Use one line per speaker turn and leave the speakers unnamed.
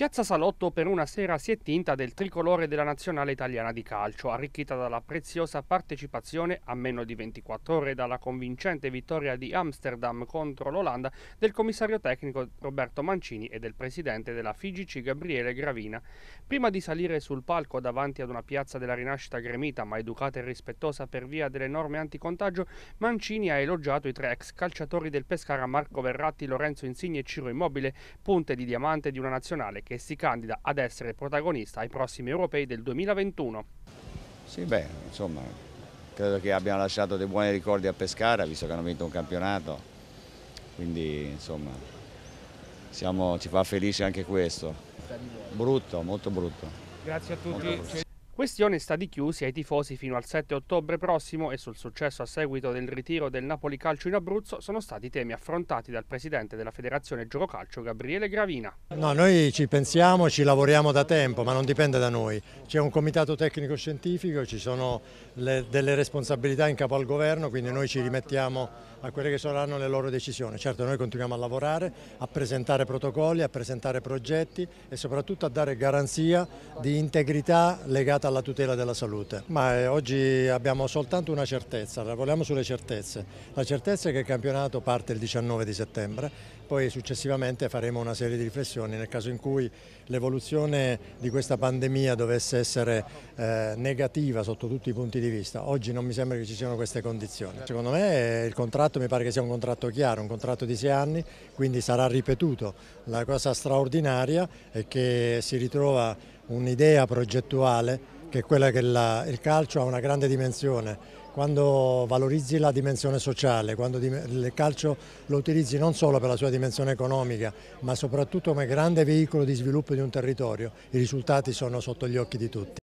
Piazza Salotto per una sera si è tinta del tricolore della nazionale italiana di calcio, arricchita dalla preziosa partecipazione a meno di 24 ore dalla convincente vittoria di Amsterdam contro l'Olanda del commissario tecnico Roberto Mancini e del presidente della FIGC Gabriele Gravina. Prima di salire sul palco davanti ad una piazza della rinascita gremita ma educata e rispettosa per via delle norme anticontagio, Mancini ha elogiato i tre ex calciatori del Pescara Marco Verratti, Lorenzo Insigne e Ciro Immobile, punte di diamante di una nazionale che si candida ad essere protagonista ai prossimi europei del 2021. Sì,
beh, insomma, credo che abbiano lasciato dei buoni ricordi a Pescara, visto che hanno vinto un campionato, quindi insomma, siamo, ci fa felice anche questo. Brutto, molto brutto.
Grazie a tutti questione sta di chiusi ai tifosi fino al 7 ottobre prossimo e sul successo a seguito del ritiro del Napoli Calcio in Abruzzo sono stati temi affrontati dal presidente della Federazione Calcio Gabriele Gravina.
No, noi ci pensiamo, ci lavoriamo da tempo, ma non dipende da noi. C'è un comitato tecnico scientifico, ci sono le, delle responsabilità in capo al governo, quindi noi ci rimettiamo a quelle che saranno le loro decisioni. Certo noi continuiamo a lavorare, a presentare protocolli, a presentare progetti e soprattutto a dare garanzia di integrità legata alla tutela della salute. Ma eh, oggi abbiamo soltanto una certezza, lavoriamo sulle certezze. La certezza è che il campionato parte il 19 di settembre, poi successivamente faremo una serie di riflessioni nel caso in cui l'evoluzione di questa pandemia dovesse essere eh, negativa sotto tutti i punti di vista. Oggi non mi sembra che ci siano queste condizioni. Secondo me eh, il contratto mi pare che sia un contratto chiaro, un contratto di sei anni, quindi sarà ripetuto. La cosa straordinaria è che si ritrova un'idea progettuale che è quella che la, il calcio ha una grande dimensione. Quando valorizzi la dimensione sociale, quando il calcio lo utilizzi non solo per la sua dimensione economica, ma soprattutto come grande veicolo di sviluppo di un territorio, i risultati sono sotto gli occhi di tutti.